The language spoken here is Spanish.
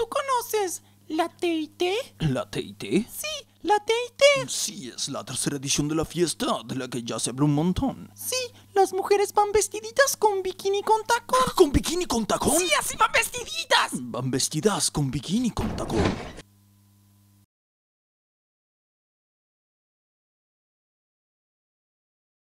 ¿Tú conoces la TIT? ¿La TIT? Sí, la TIT. Sí, es la tercera edición de la fiesta, de la que ya se habló un montón. Sí, las mujeres van vestiditas con bikini con tacón. ¿Con bikini con tacón? Sí, así van vestiditas. Van vestidas con bikini con tacón.